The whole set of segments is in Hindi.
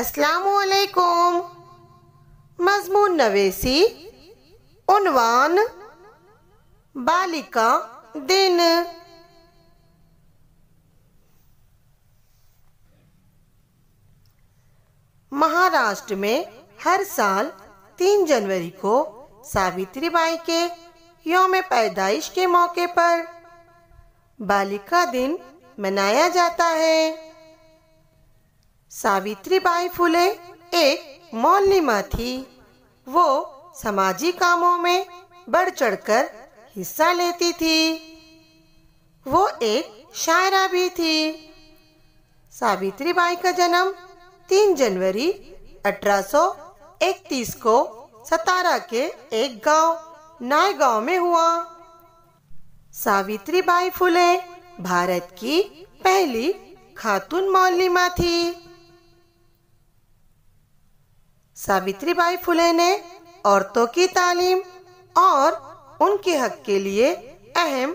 असलकुम मजमून नवेसी उनवान बालिका दिन महाराष्ट्र में हर साल तीन जनवरी को सावित्री बाई के योम पैदाइश के मौके पर बालिका दिन मनाया जाता है फुले एक मौलिमा थी वो समाजी कामों में बढ़ चढ़कर हिस्सा लेती थी वो एक शायरा भी थी सावित्री बाई का जन्म 3 जनवरी 1831 को सतारा के एक गांव नाय गांव में हुआ सावित्री बाई फुले भारत की पहली खातून मौलिमा थी सावित्री बाई फुले ने औरतों की तालीम और उनके हक के लिए अहम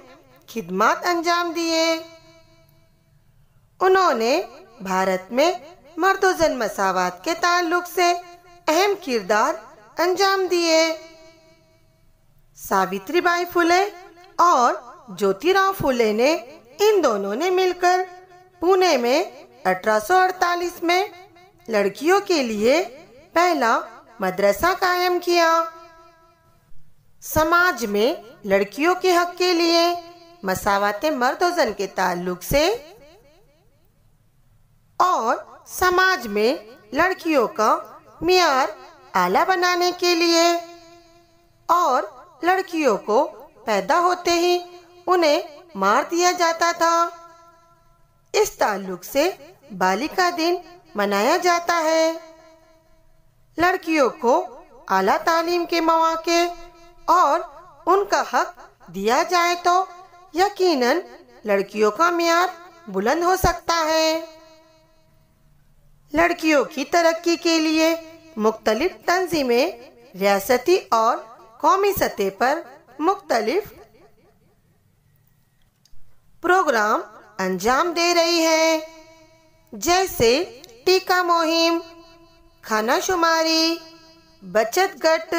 खिदमत अंजाम दिए उन्होंने भारत में मर्दोजन मसावत के ताल्लुक से अहम किरदार अंजाम दिए सावित्री बाई फुले और ज्योतिराव फुले ने इन दोनों ने मिलकर पुणे में 1848 में लड़कियों के लिए पहला मदरसा कायम किया समाज में लड़कियों के हक के लिए मसावत मर्द जन के ताल्लुक से और समाज में लड़कियों का मियार आला बनाने के लिए और लड़कियों को पैदा होते ही उन्हें मार दिया जाता था इस ताल्लुक से बालिका दिन मनाया जाता है लड़कियों को आला तालीम के मौके और उनका हक दिया जाए तो यकीनन लड़कियों का मैार बुलंद हो सकता है लड़कियों की तरक्की के लिए मुख्तलिफ तंजीमें रियाती और कौमी सतह पर मुख्तलिफ प्रोग्राम अंजाम दे रही है जैसे टीका मुहिम खाना शुमारी बचत गट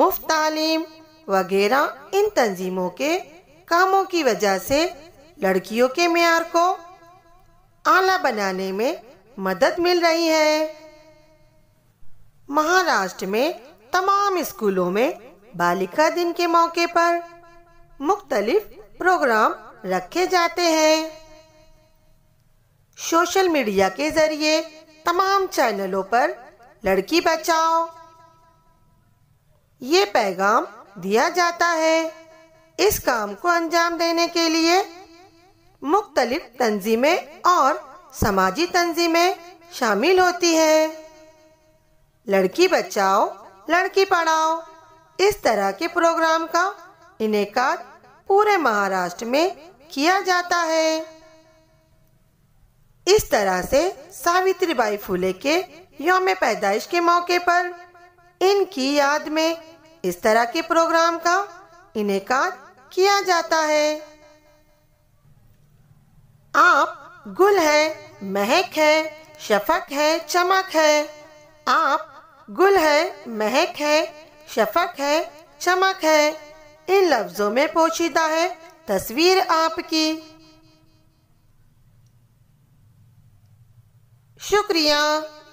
मुफ्त तालीम वगैरह इन तंजीमों के कामों की वजह से लड़कियों के मैार को आला बनाने में मदद मिल रही है महाराष्ट्र में तमाम स्कूलों में बालिका दिन के मौके पर मुख्तलिफ प्रोग्राम रखे जाते हैं सोशल मीडिया के जरिए तमाम चैनलों पर लड़की बचाओ ये पैगाम दिया जाता है इस काम को अंजाम देने के लिए मुख्तलिफ तंजीमें और समाजी तंजीमें शामिल होती है लड़की बचाओ लड़की पढ़ाओ इस तरह के प्रोग्राम का इनका पूरे महाराष्ट्र में किया जाता है इस तरह से सावित्रीबाई फूले के योम पैदाइश के मौके पर इनकी याद में इस तरह के प्रोग्राम का इनका किया जाता है आप गुल है महक है शफक है चमक है आप गुल है महक है शफक है चमक है इन लफ्जों में पोशीदा है तस्वीर आपकी शुक्रिया